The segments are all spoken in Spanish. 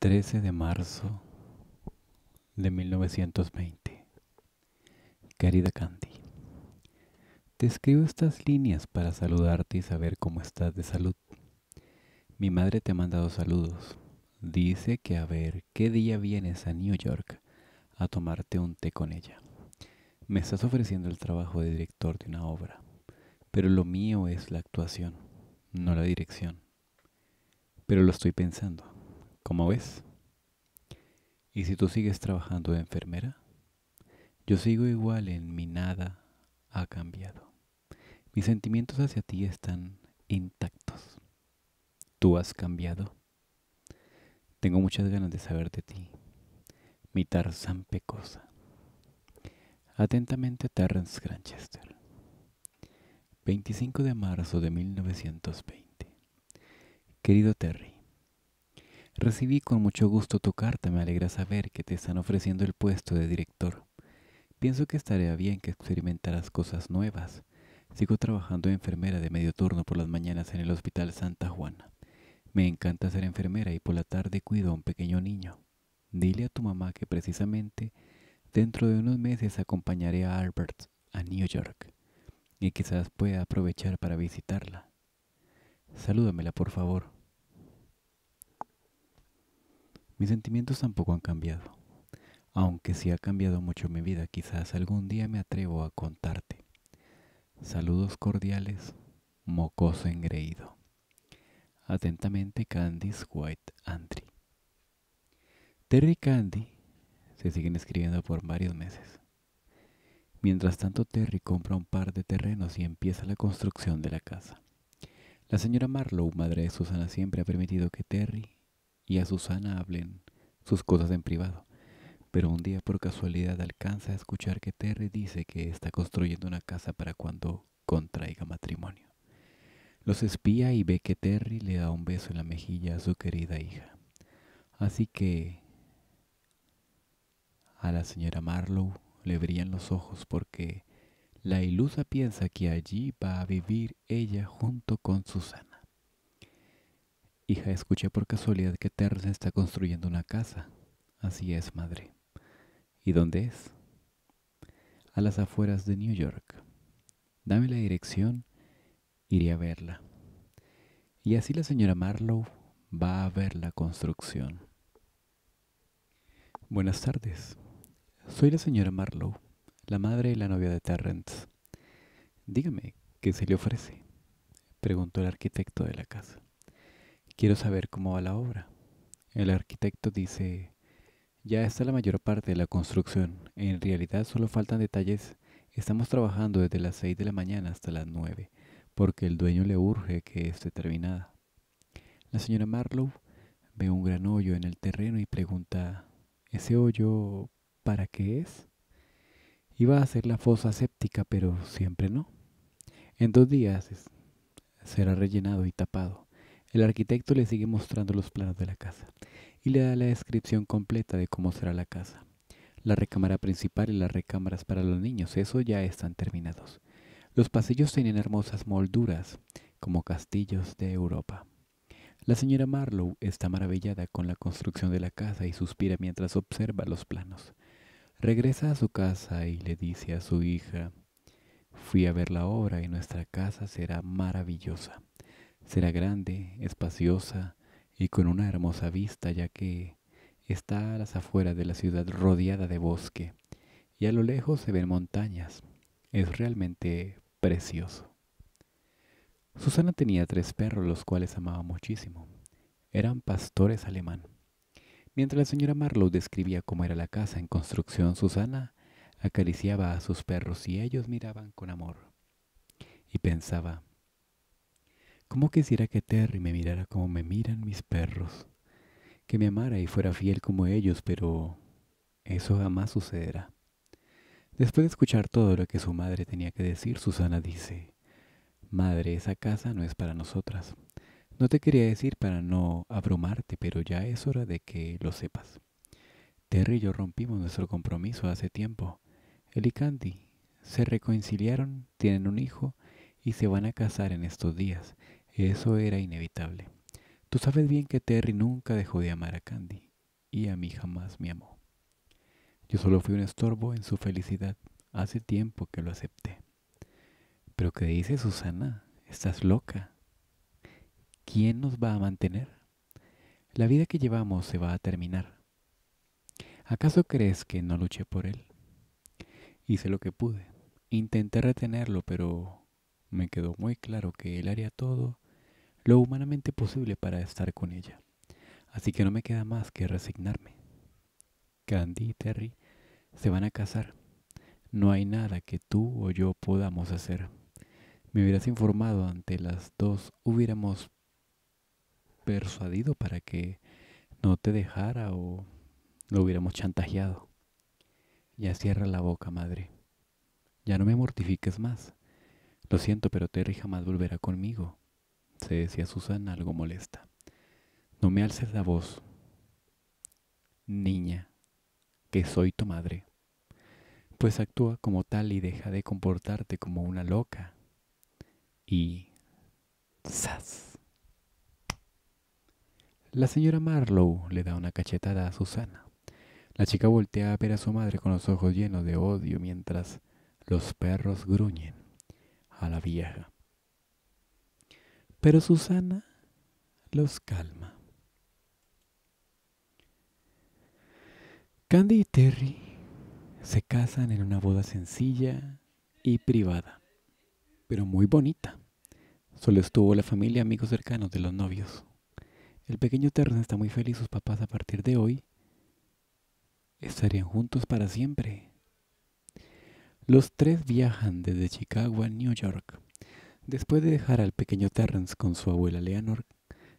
13 de marzo de 1920. Querida Candy, te escribo estas líneas para saludarte y saber cómo estás de salud. Mi madre te ha mandado saludos. Dice que a ver qué día vienes a New York a tomarte un té con ella. Me estás ofreciendo el trabajo de director de una obra, pero lo mío es la actuación, no la dirección. Pero lo estoy pensando como ves. Y si tú sigues trabajando de enfermera, yo sigo igual en mi nada ha cambiado. Mis sentimientos hacia ti están intactos. Tú has cambiado. Tengo muchas ganas de saber de ti. Mi Tarzan Pecosa. Atentamente Terrence Granchester. 25 de marzo de 1920. Querido Terry, Recibí con mucho gusto tu carta, me alegra saber que te están ofreciendo el puesto de director. Pienso que estaría bien que experimentaras cosas nuevas. Sigo trabajando enfermera de medio turno por las mañanas en el Hospital Santa Juana. Me encanta ser enfermera y por la tarde cuido a un pequeño niño. Dile a tu mamá que precisamente dentro de unos meses acompañaré a Albert a New York y quizás pueda aprovechar para visitarla. Salúdamela, por favor. Mis sentimientos tampoco han cambiado, aunque sí ha cambiado mucho mi vida. Quizás algún día me atrevo a contarte. Saludos cordiales, mocoso engreído. Atentamente, Candice White Andry. Terry y Candy se siguen escribiendo por varios meses. Mientras tanto, Terry compra un par de terrenos y empieza la construcción de la casa. La señora Marlowe, madre de Susana, siempre ha permitido que Terry y a Susana hablen sus cosas en privado. Pero un día por casualidad alcanza a escuchar que Terry dice que está construyendo una casa para cuando contraiga matrimonio. Los espía y ve que Terry le da un beso en la mejilla a su querida hija. Así que a la señora Marlowe le brillan los ojos porque la ilusa piensa que allí va a vivir ella junto con Susana. Hija, escuché por casualidad que Terrence está construyendo una casa. Así es, madre. ¿Y dónde es? A las afueras de New York. Dame la dirección, iré a verla. Y así la señora Marlowe va a ver la construcción. Buenas tardes. Soy la señora Marlowe, la madre y la novia de Terrence. Dígame, ¿qué se le ofrece? preguntó el arquitecto de la casa. Quiero saber cómo va la obra. El arquitecto dice, ya está la mayor parte de la construcción. En realidad solo faltan detalles. Estamos trabajando desde las 6 de la mañana hasta las 9, porque el dueño le urge que esté terminada. La señora Marlowe ve un gran hoyo en el terreno y pregunta, ¿ese hoyo para qué es? Iba a ser la fosa séptica, pero siempre no. En dos días será rellenado y tapado. El arquitecto le sigue mostrando los planos de la casa y le da la descripción completa de cómo será la casa. La recámara principal y las recámaras para los niños, eso ya están terminados. Los pasillos tienen hermosas molduras, como castillos de Europa. La señora Marlowe está maravillada con la construcción de la casa y suspira mientras observa los planos. Regresa a su casa y le dice a su hija, fui a ver la obra y nuestra casa será maravillosa. Será grande, espaciosa y con una hermosa vista, ya que está a las afueras de la ciudad rodeada de bosque y a lo lejos se ven montañas. Es realmente precioso. Susana tenía tres perros, los cuales amaba muchísimo. Eran pastores alemán. Mientras la señora Marlowe describía cómo era la casa en construcción, Susana acariciaba a sus perros y ellos miraban con amor. Y pensaba, ¿Cómo quisiera que Terry me mirara como me miran mis perros? Que me amara y fuera fiel como ellos, pero eso jamás sucederá. Después de escuchar todo lo que su madre tenía que decir, Susana dice, Madre, esa casa no es para nosotras. No te quería decir para no abrumarte, pero ya es hora de que lo sepas. Terry y yo rompimos nuestro compromiso hace tiempo. Él y Candy se reconciliaron, tienen un hijo y se van a casar en estos días. Eso era inevitable. Tú sabes bien que Terry nunca dejó de amar a Candy y a mí jamás me amó. Yo solo fui un estorbo en su felicidad. Hace tiempo que lo acepté. Pero ¿qué dices, Susana? Estás loca. ¿Quién nos va a mantener? La vida que llevamos se va a terminar. ¿Acaso crees que no luché por él? Hice lo que pude. Intenté retenerlo, pero me quedó muy claro que él haría todo lo humanamente posible para estar con ella. Así que no me queda más que resignarme. Candy y Terry se van a casar. No hay nada que tú o yo podamos hacer. Me hubieras informado ante las dos, hubiéramos persuadido para que no te dejara o lo hubiéramos chantajeado. Ya cierra la boca, madre. Ya no me mortifiques más. Lo siento, pero Terry jamás volverá conmigo se decía Susana algo molesta. No me alces la voz, niña, que soy tu madre. Pues actúa como tal y deja de comportarte como una loca. Y... ¡Sas! La señora Marlowe le da una cachetada a Susana. La chica voltea a ver a su madre con los ojos llenos de odio mientras los perros gruñen a la vieja pero Susana los calma. Candy y Terry se casan en una boda sencilla y privada, pero muy bonita. Solo estuvo la familia y amigos cercanos de los novios. El pequeño Terry está muy feliz, sus papás a partir de hoy estarían juntos para siempre. Los tres viajan desde Chicago a New York Después de dejar al pequeño Terrence con su abuela Leonor,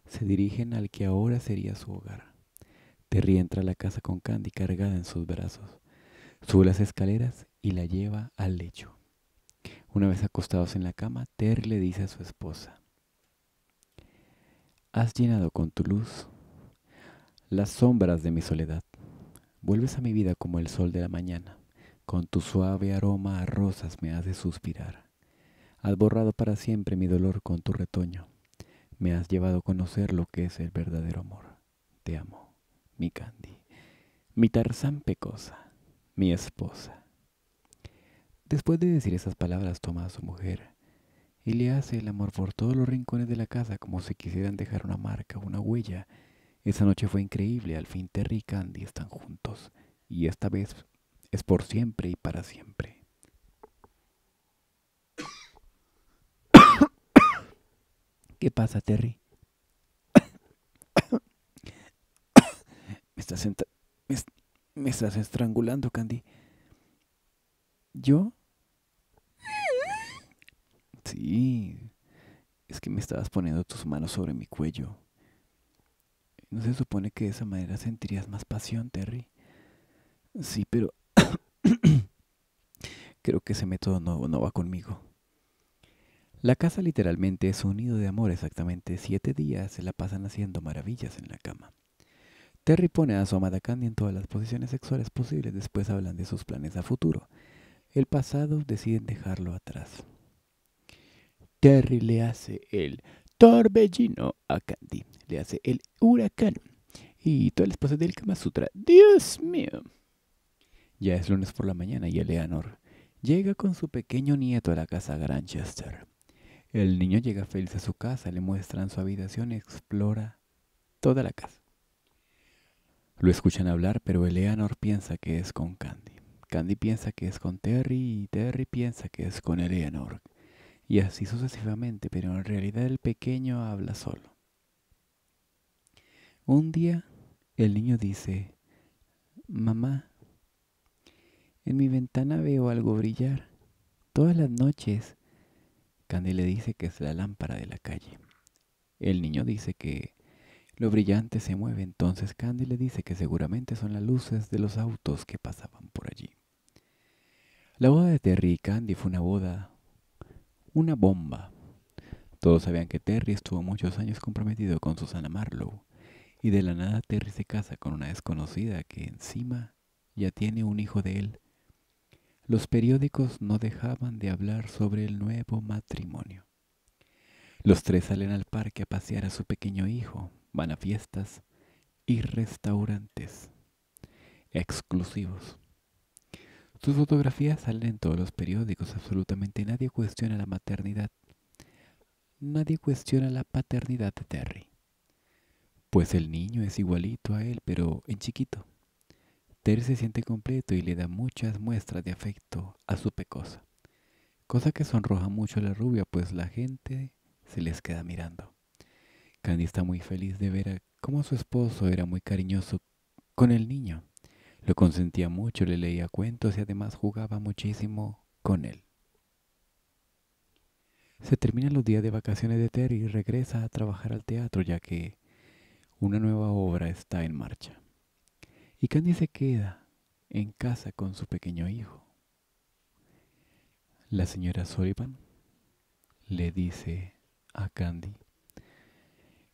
se dirigen al que ahora sería su hogar. Terry entra a la casa con Candy cargada en sus brazos, sube las escaleras y la lleva al lecho. Una vez acostados en la cama, Terry le dice a su esposa, Has llenado con tu luz las sombras de mi soledad. Vuelves a mi vida como el sol de la mañana. Con tu suave aroma a rosas me haces suspirar. Has borrado para siempre mi dolor con tu retoño. Me has llevado a conocer lo que es el verdadero amor. Te amo, mi Candy, mi Tarzán Pecosa, mi esposa. Después de decir esas palabras, toma a su mujer y le hace el amor por todos los rincones de la casa como si quisieran dejar una marca, una huella. Esa noche fue increíble, al fin Terry y Candy están juntos, y esta vez es por siempre y para siempre. ¿Qué pasa, Terry? me, estás me, estás estrangulando, Candy. ¿Yo? Sí. Es que me estabas poniendo tus manos sobre mi cuello. ¿No se supone que de esa manera sentirías más pasión, Terry? Sí, pero... Creo que ese método no, no va conmigo. La casa literalmente es un nido de amor. Exactamente siete días se la pasan haciendo maravillas en la cama. Terry pone a su amada Candy en todas las posiciones sexuales posibles. Después hablan de sus planes a futuro. El pasado deciden dejarlo atrás. Terry le hace el torbellino a Candy. Le hace el huracán. Y todas las poses del Kama Sutra. ¡Dios mío! Ya es lunes por la mañana y Eleanor llega con su pequeño nieto a la casa Granchester. El niño llega feliz a su casa, le muestran su habitación, y explora toda la casa. Lo escuchan hablar, pero Eleanor piensa que es con Candy. Candy piensa que es con Terry y Terry piensa que es con Eleanor. Y así sucesivamente, pero en realidad el pequeño habla solo. Un día el niño dice, Mamá, en mi ventana veo algo brillar. Todas las noches Candy le dice que es la lámpara de la calle. El niño dice que lo brillante se mueve, entonces Candy le dice que seguramente son las luces de los autos que pasaban por allí. La boda de Terry y Candy fue una boda, una bomba. Todos sabían que Terry estuvo muchos años comprometido con Susana Marlowe y de la nada Terry se casa con una desconocida que encima ya tiene un hijo de él los periódicos no dejaban de hablar sobre el nuevo matrimonio. Los tres salen al parque a pasear a su pequeño hijo, van a fiestas y restaurantes exclusivos. Sus fotografías salen en todos los periódicos, absolutamente nadie cuestiona la maternidad. Nadie cuestiona la paternidad de Terry, pues el niño es igualito a él, pero en chiquito. Ter se siente completo y le da muchas muestras de afecto a su pecosa, cosa que sonroja mucho a la rubia, pues la gente se les queda mirando. Candy está muy feliz de ver cómo su esposo era muy cariñoso con el niño. Lo consentía mucho, le leía cuentos y además jugaba muchísimo con él. Se terminan los días de vacaciones de Terry y regresa a trabajar al teatro ya que una nueva obra está en marcha. Y Candy se queda en casa con su pequeño hijo. La señora Sullivan le dice a Candy,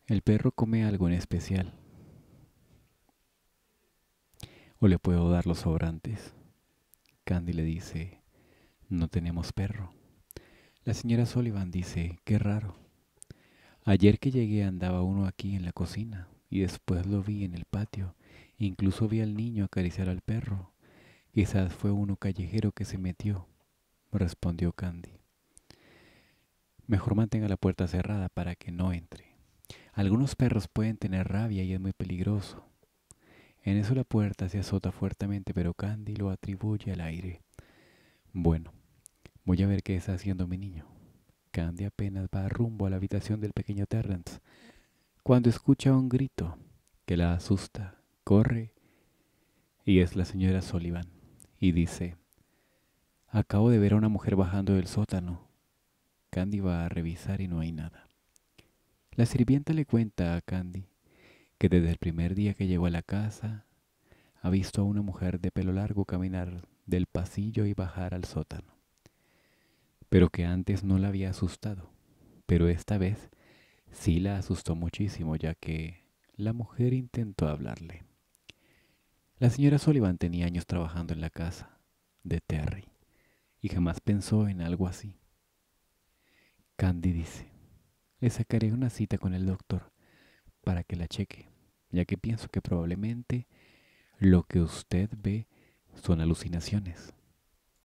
el perro come algo en especial. O le puedo dar los sobrantes. Candy le dice, no tenemos perro. La señora Sullivan dice, qué raro. Ayer que llegué andaba uno aquí en la cocina y después lo vi en el patio Incluso vi al niño acariciar al perro. Quizás fue uno callejero que se metió, respondió Candy. Mejor mantenga la puerta cerrada para que no entre. Algunos perros pueden tener rabia y es muy peligroso. En eso la puerta se azota fuertemente, pero Candy lo atribuye al aire. Bueno, voy a ver qué está haciendo mi niño. Candy apenas va rumbo a la habitación del pequeño Terrence, cuando escucha un grito que la asusta corre y es la señora Sullivan y dice, acabo de ver a una mujer bajando del sótano. Candy va a revisar y no hay nada. La sirvienta le cuenta a Candy que desde el primer día que llegó a la casa ha visto a una mujer de pelo largo caminar del pasillo y bajar al sótano, pero que antes no la había asustado, pero esta vez sí la asustó muchísimo ya que la mujer intentó hablarle. La señora Sullivan tenía años trabajando en la casa de Terry y jamás pensó en algo así. Candy dice, le sacaré una cita con el doctor para que la cheque, ya que pienso que probablemente lo que usted ve son alucinaciones.